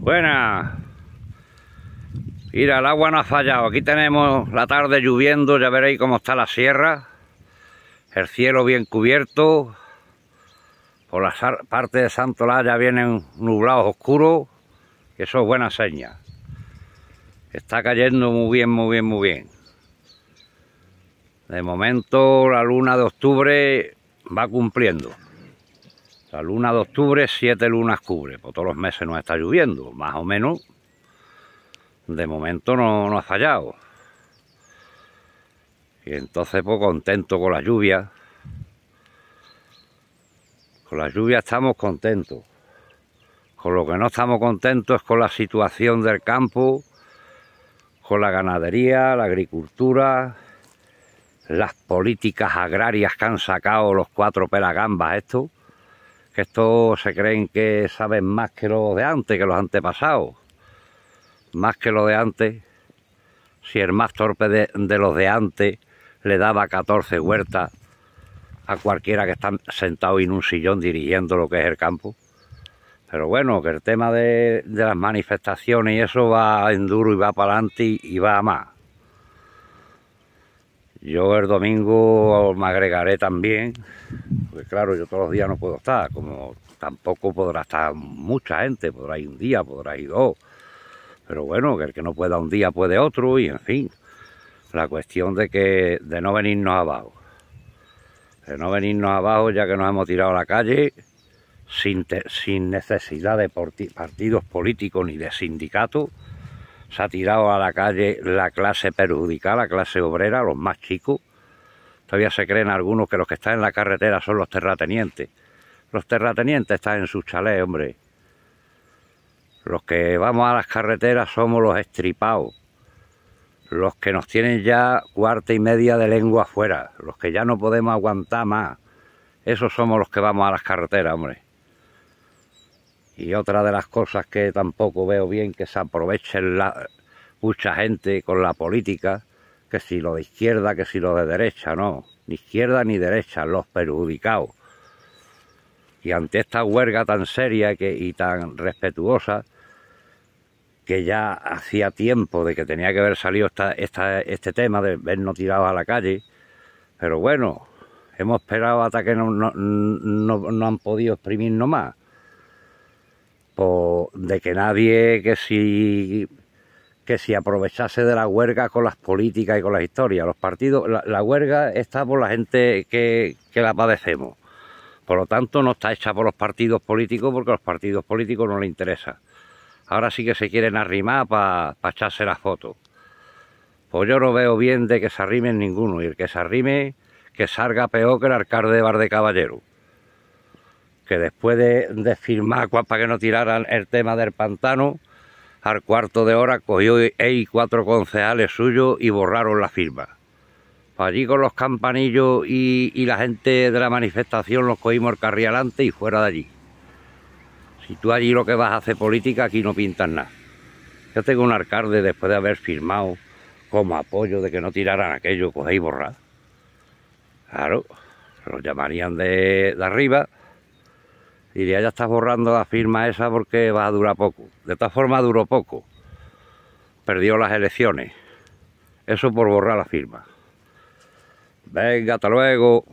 Buena. Mira, el agua no ha fallado. Aquí tenemos la tarde lloviendo, ya veréis cómo está la sierra. El cielo bien cubierto. Por la parte de Santolá ya vienen nublados oscuros. eso es buena seña. Está cayendo muy bien, muy bien, muy bien. De momento la luna de octubre va cumpliendo. La luna de octubre, siete lunas cubre, pues todos los meses nos está lloviendo, más o menos. De momento no, no ha fallado. Y entonces, pues contento con la lluvia. Con la lluvia estamos contentos. Con lo que no estamos contentos es con la situación del campo, con la ganadería, la agricultura, las políticas agrarias que han sacado los cuatro pelagambas estos que estos se creen que saben más que los de antes, que los antepasados, más que los de antes. Si el más torpe de, los de antes le daba 14 huertas a cualquiera que está sentado en un sillón dirigiendo lo que es el campo. Pero bueno, que el tema de, las manifestaciones y eso va en duro y va para adelante y, y va a más. Yo el domingo me agregaré también claro, yo todos los días no puedo estar, como tampoco podrá estar mucha gente, podrá ir un día, podrá ir dos, pero bueno, que el que no pueda un día puede otro y en fin, la cuestión de que de no venirnos abajo, de no venirnos abajo ya que nos hemos tirado a la calle sin, sin necesidad de partidos políticos ni de sindicatos, se ha tirado a la calle la clase perjudicada, la clase obrera, los más chicos, Todavía se creen algunos que los que están en la carretera son los terratenientes. Los terratenientes están en sus chalés, hombre. Los que vamos a las carreteras somos los estripados. Los que nos tienen ya cuarta y media de lengua afuera. Los que ya no podemos aguantar más. Esos somos los que vamos a las carreteras, hombre. Y otra de las cosas que tampoco veo bien que se aprovechen mucha gente con la política que si lo de izquierda, que si lo de derecha, no, ni izquierda ni derecha, los perjudicados. Y ante esta huelga tan seria y tan respetuosa, que ya hacía tiempo de que tenía que haber salido esta, este tema de vernos tirados a la calle, pero bueno, hemos esperado hasta que no, no, han podido exprimirnos más. Pues, de que nadie, que si que si aprovechase de la huelga con las políticas y con las historias. Los partidos, la, huelga está por la gente que, la padecemos. Por lo tanto, no está hecha por los partidos políticos porque a los partidos políticos no le interesa. Ahora sí que se quieren arrimar para echarse las fotos. Pues yo no veo bien de que se arrimen ninguno. Y el que se arrime, que salga peor que el alcalde de Bar de Caballero. Que después de firmar para que no tiraran el tema del pantano, al cuarto de hora cogió él cuatro concejales suyos y borraron la firma. Allí con los campanillos y, la gente de la manifestación los cogimos el carrilante y fuera de allí. Si tú allí lo que vas a hacer política, aquí no pintas nada. Yo tengo un alcalde después de haber firmado como apoyo de que no tiraran aquello, cogéis borrar. Claro, los llamarían de arriba Diría, ya estás borrando la firma esa porque va a durar poco. De todas formas, duró poco. Perdió las elecciones. Eso por borrar la firma. Venga, hasta luego.